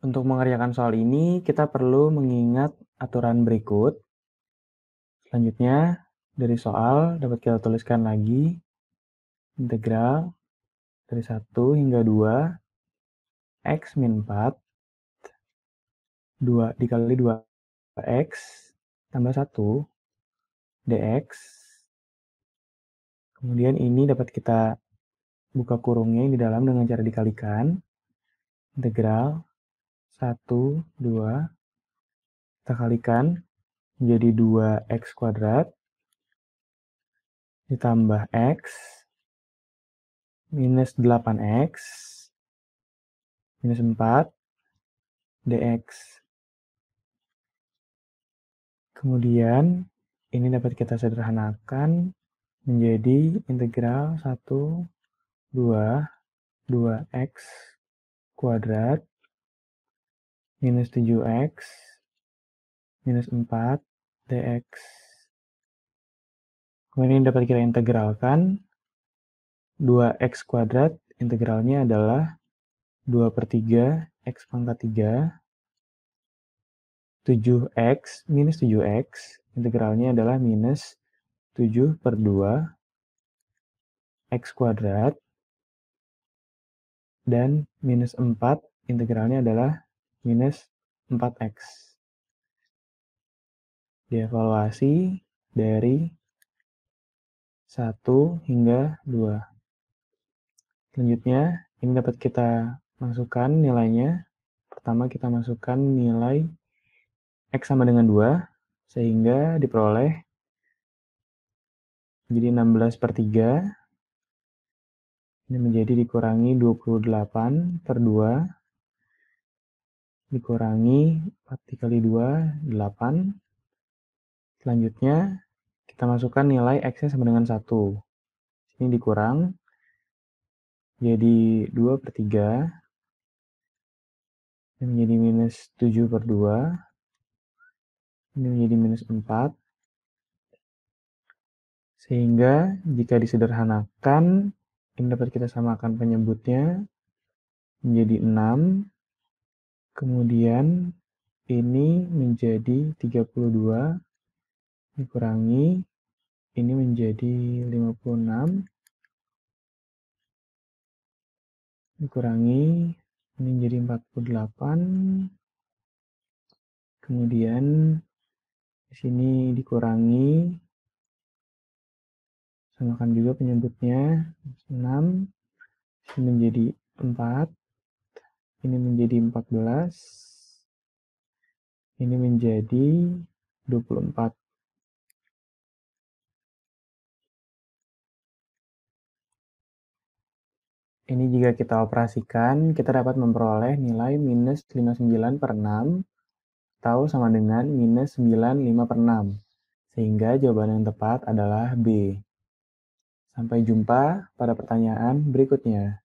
Untuk mengerjakan soal ini, kita perlu mengingat aturan berikut. Selanjutnya, dari soal dapat kita tuliskan lagi integral dari 1 hingga 2 x min 4 2 dikali 2 x tambah 1 dx kemudian ini dapat kita buka kurungnya di dalam dengan cara dikalikan integral 1, 2, kita kalikan menjadi 2x kuadrat, ditambah x, minus 8x, minus 4, dx. Kemudian, ini dapat kita sederhanakan menjadi integral 1, 2, 2x kuadrat minus 7x minus 4 dx. Kemudian ini dapat kita integralkan 2x kuadrat integralnya adalah 2 per 3 x pangkat 3 7x minus 7x integralnya adalah minus 7 per 2 x kuadrat dan minus 4 integralnya adalah minus 4x. Dievaluasi dari 1 hingga 2. Selanjutnya, ini dapat kita masukkan nilainya. Pertama kita masukkan nilai X sama dengan 2, sehingga diperoleh jadi 16 per 3. Ini menjadi dikurangi 28 per 2 dikurangi 4 dikali 2, 8. Selanjutnya, kita masukkan nilai X-nya sama dengan 1. Ini dikurang, jadi 2 per 3. Ini menjadi minus 7 per 2. Ini menjadi minus 4. Sehingga jika disederhanakan, ini dapat kita samakan penyebutnya menjadi 6 Kemudian ini menjadi 32 dikurangi ini menjadi 56 dikurangi ini menjadi 48 kemudian di sini dikurangi samakan juga penyebutnya 6 ini menjadi 4 ini menjadi 14. Ini menjadi 24. Ini jika kita operasikan, kita dapat memperoleh nilai minus 59 per 6 atau sama dengan minus 95 per 6. Sehingga jawaban yang tepat adalah B. Sampai jumpa pada pertanyaan berikutnya.